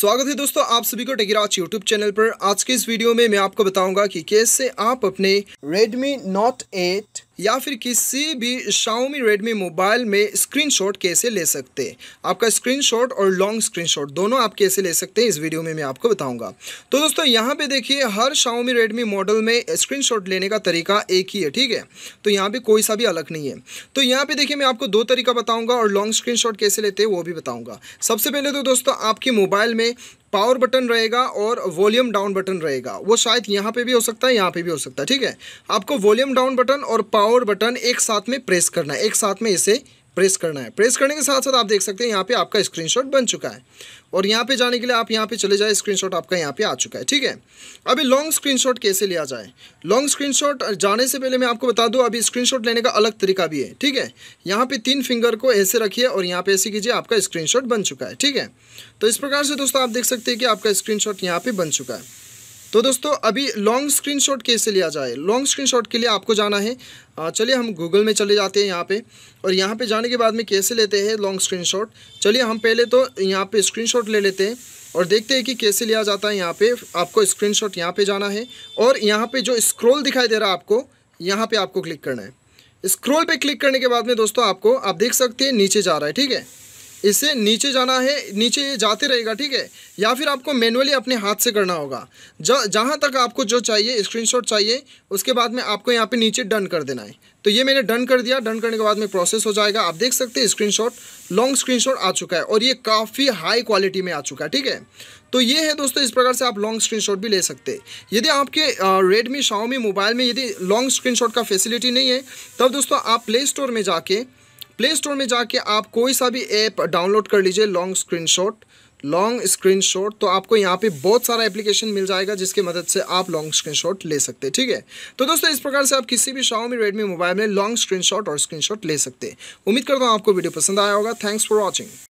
स्वागत है दोस्तों आप सभी को टेकिराज यूट्यूब चैनल पर आज के इस वीडियो में मैं आपको बताऊंगा कि कैसे आप अपने Redmi Note 8 या फिर किसी भी शाओमी रेडमी मोबाइल में स्क्रीनशॉट कैसे ले सकते हैं आपका स्क्रीनशॉट और लॉन्ग स्क्रीनशॉट दोनों आप कैसे ले सकते हैं इस वीडियो में मैं आपको बताऊंगा तो दोस्तों यहाँ पे देखिए हर शाओमी रेडमी मॉडल में स्क्रीनशॉट लेने का तरीका एक ही है ठीक है तो यहाँ पर कोई सा भी अलग नहीं है तो यहाँ पर देखिए मैं आपको दो तरीका बताऊँगा और लॉन्ग स्क्रीन कैसे लेते हैं वो भी बताऊँगा सबसे पहले तो दोस्तों आपके मोबाइल में पावर बटन रहेगा और वॉल्यूम डाउन बटन रहेगा वो शायद यहाँ पे भी हो सकता है यहाँ पे भी हो सकता है ठीक है आपको वॉल्यूम डाउन बटन और पावर पावर बटन एक साथ में प्रेस करना है एक साथ में इसे प्रेस करना है प्रेस करने के साथ साथ आप देख सकते हैं यहाँ पे आपका स्क्रीनशॉट बन चुका है और यहाँ पे जाने के लिए आप यहाँ पे चले जाए स्क्रीनशॉट आपका यहाँ पे आ चुका है ठीक है अभी लॉन्ग स्क्रीनशॉट कैसे लिया जाए लॉन्ग स्क्रीनशॉट जाने से पहले मैं आपको बता दूँ अभी स्क्रीनशॉट लेने का अलग तरीका भी है ठीक है यहाँ पे तीन फिंगर को ऐसे रखिए और यहाँ पे ऐसे कीजिए आपका स्क्रीन बन चुका है ठीक है तो इस प्रकार से दोस्तों आप देख सकते हैं कि आपका स्क्रीनशॉट शॉट पे बन चुका है तो दोस्तों अभी लॉन्ग स्क्रीनशॉट कैसे लिया जाए लॉन्ग स्क्रीनशॉट के लिए आपको जाना है चलिए हम गूगल में चले जाते हैं यहाँ पे और यहाँ पे जाने के बाद में कैसे लेते हैं लॉन्ग स्क्रीनशॉट चलिए हम पहले तो यहाँ पे स्क्रीनशॉट ले लेते हैं और देखते हैं कि कैसे लिया जाता है यहाँ पर आपको शॉट यहाँ जाना है और यहाँ पर जो स्क्रोल दिखाई दे रहा है आपको यहाँ पर आपको क्लिक करना है स्क्रोल पर क्लिक करने के बाद में दोस्तों आपको आप देख सकते हैं नीचे जा रहा है ठीक है इसे नीचे जाना है नीचे ये जाते रहेगा ठीक है या फिर आपको मैनुअली अपने हाथ से करना होगा जहाँ तक आपको जो चाहिए स्क्रीनशॉट चाहिए उसके बाद में आपको यहाँ पे नीचे डन कर देना है तो ये मैंने डन कर दिया डन करने के बाद में प्रोसेस हो जाएगा आप देख सकते हैं स्क्रीनशॉट लॉन्ग स्क्रीनशॉट आ चुका है और ये काफ़ी हाई क्वालिटी में आ चुका है ठीक है तो ये है दोस्तों इस प्रकार से आप लॉन्ग स्क्रीनशॉट भी ले सकते हैं यदि आपके रेडमी शाओमी मोबाइल में यदि लॉन्ग स्क्रीनशॉट का फैसिलिटी नहीं है तब दोस्तों आप प्ले स्टोर में जाके प्ले स्टोर में जाके आप कोई सा भी ऐप डाउनलोड कर लीजिए लॉन्ग स्क्रीनशॉट लॉन्ग स्क्रीनशॉट तो आपको यहाँ पे बहुत सारा एप्लीकेशन मिल जाएगा जिसके मदद से आप लॉन्ग स्क्रीनशॉट ले सकते हैं ठीक है तो दोस्तों इस प्रकार से आप किसी भी में रेडमी मोबाइल में लॉन्ग स्क्रीनशॉट और स्क्रीनशॉट ले सकते हैं उम्मीद करता हूँ आपको वीडियो पसंद आया होगा थैंक्स फॉर वॉचिंग